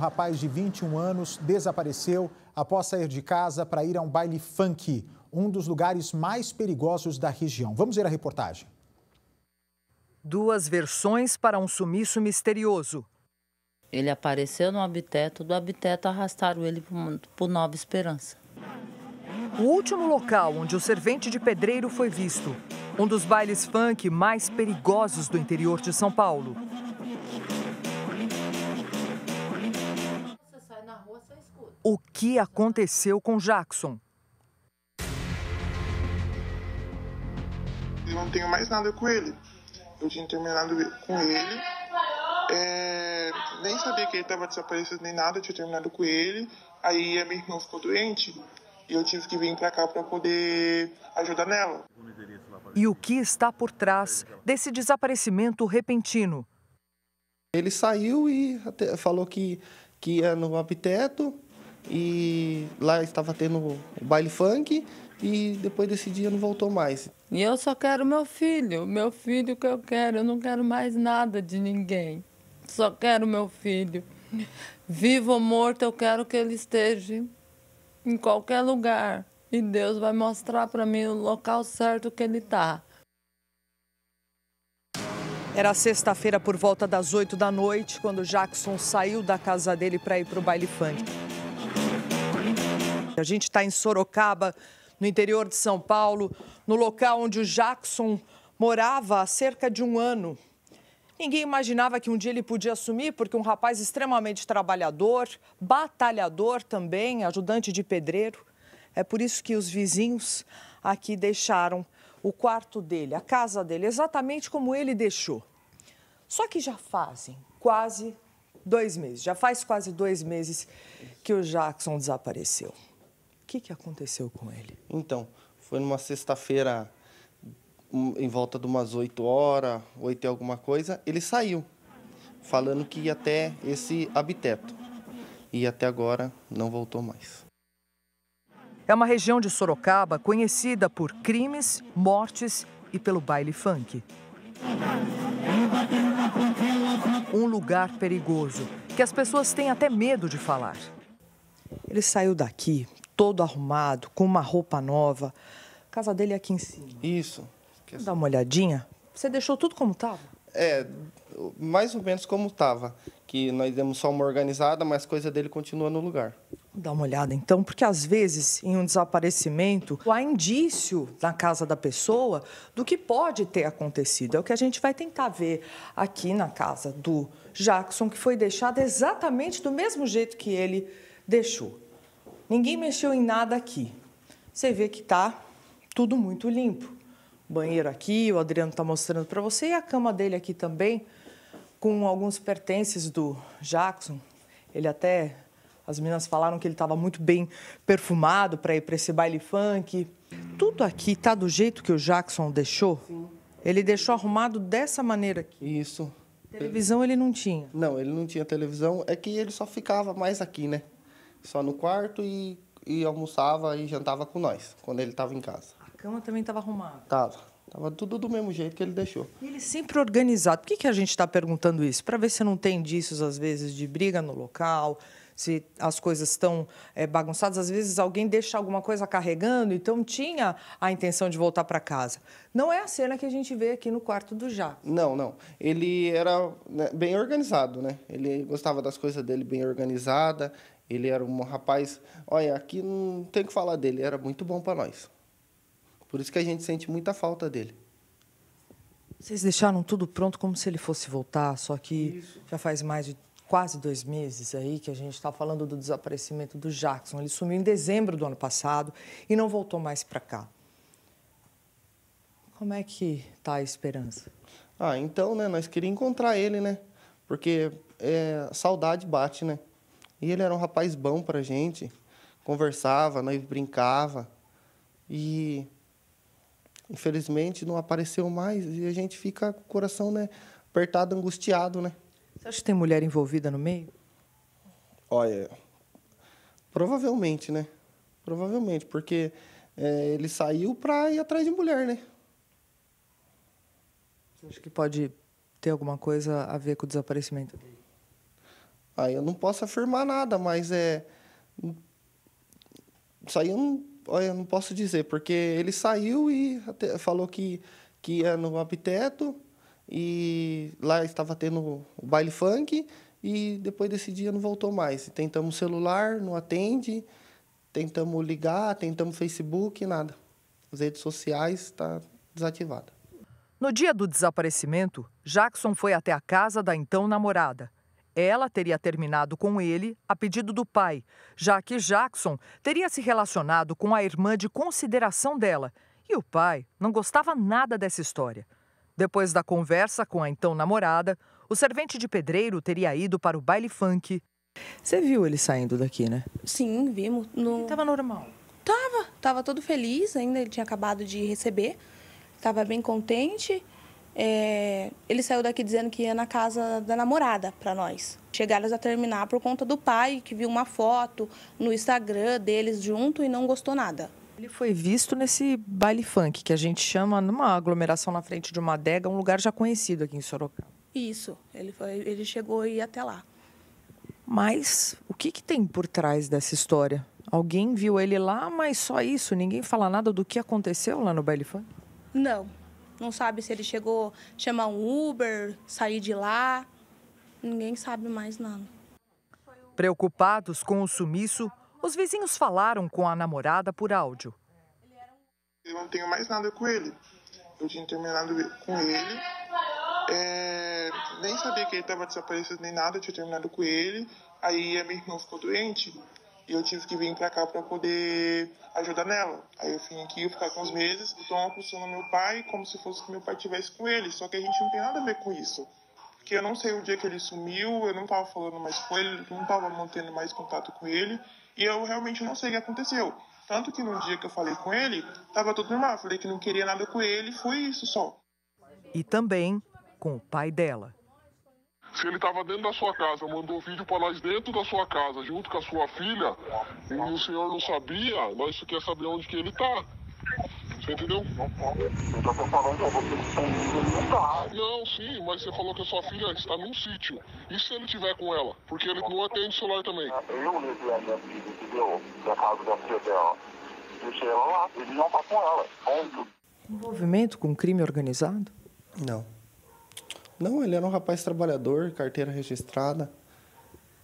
Um rapaz de 21 anos desapareceu após sair de casa para ir a um baile funk, um dos lugares mais perigosos da região. Vamos ver a reportagem. Duas versões para um sumiço misterioso. Ele apareceu no habiteto, do habiteto arrastaram ele para Nova Esperança. O último local onde o servente de pedreiro foi visto. Um dos bailes funk mais perigosos do interior de São Paulo. que aconteceu com Jackson. Eu não tenho mais nada com ele. Eu tinha terminado com ele. É, nem sabia que ele estava desaparecido nem nada, eu tinha terminado com ele. Aí a minha irmã ficou doente e eu tive que vir para cá para poder ajudar nela. E o que está por trás desse desaparecimento repentino? Ele saiu e falou que, que ia no obiteto, e lá estava tendo baile funk e depois desse dia não voltou mais. E eu só quero meu filho, meu filho que eu quero, eu não quero mais nada de ninguém. Só quero meu filho. Vivo ou morto, eu quero que ele esteja em qualquer lugar. E Deus vai mostrar para mim o local certo que ele está. Era sexta-feira por volta das oito da noite, quando Jackson saiu da casa dele para ir para o baile funk. A gente está em Sorocaba, no interior de São Paulo, no local onde o Jackson morava há cerca de um ano. Ninguém imaginava que um dia ele podia assumir, porque um rapaz extremamente trabalhador, batalhador também, ajudante de pedreiro. É por isso que os vizinhos aqui deixaram o quarto dele, a casa dele, exatamente como ele deixou. Só que já fazem quase dois meses, já faz quase dois meses que o Jackson desapareceu que, que aconteceu com ele? Então, foi numa sexta-feira, hum, em volta de umas 8 horas, 8 e alguma coisa, ele saiu, falando que ia até esse habiteto. E até agora não voltou mais. É uma região de Sorocaba conhecida por crimes, mortes e pelo baile funk. Um lugar perigoso que as pessoas têm até medo de falar. Ele saiu daqui todo arrumado, com uma roupa nova. A casa dele é aqui em cima. Isso. Dá uma olhadinha. Você deixou tudo como estava? É, mais ou menos como estava. Que nós demos só uma organizada, mas coisa dele continua no lugar. Dá uma olhada então, porque às vezes em um desaparecimento há indício na casa da pessoa do que pode ter acontecido. É o que a gente vai tentar ver aqui na casa do Jackson, que foi deixada exatamente do mesmo jeito que ele deixou. Ninguém mexeu em nada aqui. Você vê que está tudo muito limpo. O banheiro aqui, o Adriano está mostrando para você, e a cama dele aqui também, com alguns pertences do Jackson. Ele até, as meninas falaram que ele estava muito bem perfumado para ir para esse baile funk. Tudo aqui está do jeito que o Jackson deixou? Sim. Ele deixou arrumado dessa maneira aqui? Isso. Televisão ele não tinha? Não, ele não tinha televisão. É que ele só ficava mais aqui, né? só no quarto e, e almoçava e jantava com nós, quando ele estava em casa. A cama também estava arrumada? Tava. Tava tudo do mesmo jeito que ele deixou. E ele sempre organizado. Por que, que a gente está perguntando isso? Para ver se não tem indícios, às vezes, de briga no local, se as coisas estão é, eh, bagunçadas. Às vezes alguém deixa alguma coisa carregando, então tinha a intenção de voltar para casa. Não é a cena que a gente vê aqui no quarto do Já. Não, não. Ele era né, bem organizado, né? Ele gostava das coisas dele bem organizada. Ele era um rapaz, olha, aqui não tem que falar dele, era muito bom para nós. Por isso que a gente sente muita falta dele. Vocês deixaram tudo pronto como se ele fosse voltar, só que isso. já faz mais de quase dois meses aí que a gente está falando do desaparecimento do Jackson. Ele sumiu em dezembro do ano passado e não voltou mais para cá. Como é que tá a esperança? Ah, então, né, nós queríamos encontrar ele, né? Porque é, saudade bate, né? E ele era um rapaz bom para gente, conversava, nós brincava. E infelizmente não apareceu mais e a gente fica com o coração, né, apertado, angustiado, né? Você acha que tem mulher envolvida no meio? Olha, provavelmente, né? Provavelmente, porque é, ele saiu para ir atrás de mulher, né? Você acha que pode ter alguma coisa a ver com o desaparecimento dele? Aí eu não posso afirmar nada, mas é. Isso aí eu não, olha, eu não posso dizer, porque ele saiu e falou que, que ia no Habitetto e lá estava tendo o baile funk e depois desse dia não voltou mais. Tentamos celular, não atende, tentamos ligar, tentamos Facebook, nada. As redes sociais está desativada. No dia do desaparecimento, Jackson foi até a casa da então namorada ela teria terminado com ele a pedido do pai, já que Jackson teria se relacionado com a irmã de consideração dela e o pai não gostava nada dessa história. Depois da conversa com a então namorada, o servente de pedreiro teria ido para o baile funk. Você viu ele saindo daqui, né? Sim, vimos. No... Ele tava normal? Tava, tava todo feliz ainda, ele tinha acabado de receber, tava bem contente. É, ele saiu daqui dizendo que ia na casa da namorada para nós. Chegaram a terminar por conta do pai, que viu uma foto no Instagram deles junto e não gostou nada. Ele foi visto nesse baile funk, que a gente chama numa aglomeração na frente de uma adega, um lugar já conhecido aqui em Sorocaba. Isso, ele, foi, ele chegou e ia até lá. Mas o que, que tem por trás dessa história? Alguém viu ele lá, mas só isso? Ninguém fala nada do que aconteceu lá no baile funk? Não, não sabe se ele chegou chamar um Uber, sair de lá. Ninguém sabe mais nada. Preocupados com o sumiço, os vizinhos falaram com a namorada por áudio. Eu não tenho mais nada com ele. Eu tinha terminado com ele. É, nem sabia que ele estava desaparecido nem nada, eu tinha terminado com ele. Aí a minha irmã ficou doente e eu tive que vir para cá para poder ajudar nela. Aí eu vim aqui, eu ficar com os meses, então uma função no meu pai, como se fosse que meu pai tivesse com ele, só que a gente não tem nada a ver com isso. Porque eu não sei o dia que ele sumiu, eu não tava falando mais com ele, não tava mantendo mais contato com ele, e eu realmente não sei o que aconteceu. Tanto que no dia que eu falei com ele, tava tudo normal, falei que não queria nada com ele, foi isso só. E também com o pai dela se ele estava dentro da sua casa, mandou vídeo para nós dentro da sua casa, junto com a sua filha, e o senhor não sabia, nós quer saber onde que ele está. Você entendeu? Tá. Não, sim, mas você falou que a sua filha está num sítio. E se ele tiver com ela? Porque ele não atende o celular também. Eu levei a minha filha, entendeu? Da casa da filha dela. Deixei ela lá, ele não está com ela. Ponto. Envolvimento com crime organizado? Não. Não, ele era um rapaz trabalhador, carteira registrada.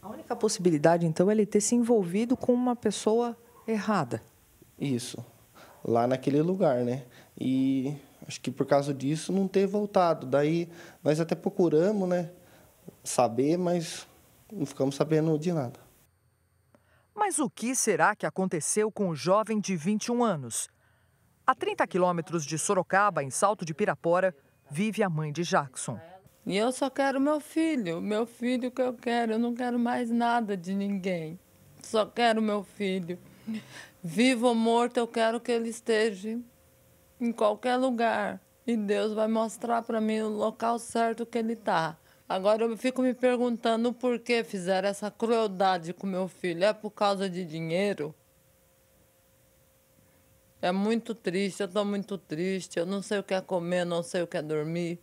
A única possibilidade, então, é ele ter se envolvido com uma pessoa errada. Isso. Lá naquele lugar, né? E acho que por causa disso não ter voltado. Daí nós até procuramos, né? Saber, mas não ficamos sabendo de nada. Mas o que será que aconteceu com o jovem de 21 anos? A 30 quilômetros de Sorocaba, em Salto de Pirapora, vive a mãe de Jackson. E eu só quero meu filho, meu filho que eu quero, eu não quero mais nada de ninguém. Só quero meu filho. Vivo ou morto, eu quero que ele esteja em qualquer lugar. E Deus vai mostrar para mim o local certo que ele está. Agora eu fico me perguntando por que fizeram essa crueldade com meu filho. É por causa de dinheiro? É muito triste, eu estou muito triste. Eu não sei o que é comer, não sei o que é dormir.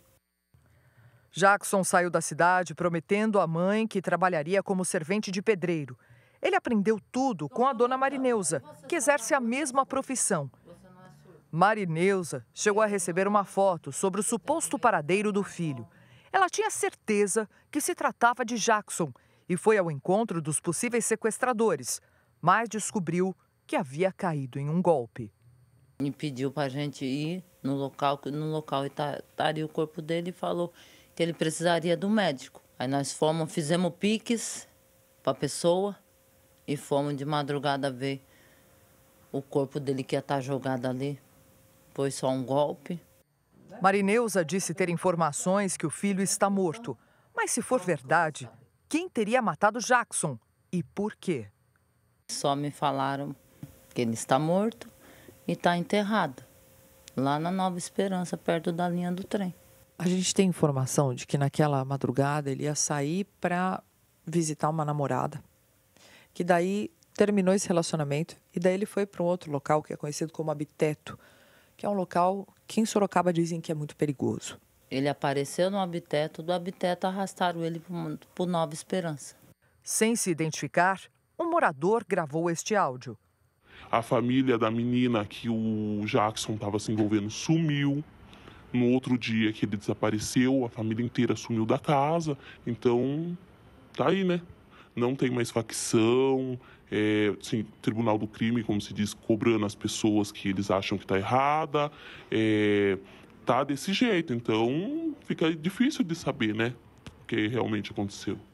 Jackson saiu da cidade prometendo à mãe que trabalharia como servente de pedreiro. Ele aprendeu tudo com a dona Marineusa, que exerce a mesma profissão. Marineusa chegou a receber uma foto sobre o suposto paradeiro do filho. Ela tinha certeza que se tratava de Jackson e foi ao encontro dos possíveis sequestradores, mas descobriu que havia caído em um golpe. Me pediu para a gente ir no local, no local tá, estaria o corpo dele e falou que ele precisaria do médico. Aí nós fomos, fizemos piques para a pessoa e fomos de madrugada ver o corpo dele que ia estar tá jogado ali. Foi só um golpe. Marineuza disse ter informações que o filho está morto. Mas se for verdade, quem teria matado Jackson e por quê? Só me falaram que ele está morto e está enterrado lá na Nova Esperança, perto da linha do trem. A gente tem informação de que naquela madrugada ele ia sair para visitar uma namorada, que daí terminou esse relacionamento e daí ele foi para um outro local que é conhecido como abiteto, que é um local que em Sorocaba dizem que é muito perigoso. Ele apareceu no abiteto, do abiteto arrastaram ele para Nova Esperança. Sem se identificar, um morador gravou este áudio. A família da menina que o Jackson estava se envolvendo sumiu. No outro dia que ele desapareceu, a família inteira sumiu da casa. Então, tá aí, né? Não tem mais facção, é, assim, tribunal do crime, como se diz, cobrando as pessoas que eles acham que tá errada. É, tá desse jeito. Então, fica difícil de saber, né? O que realmente aconteceu.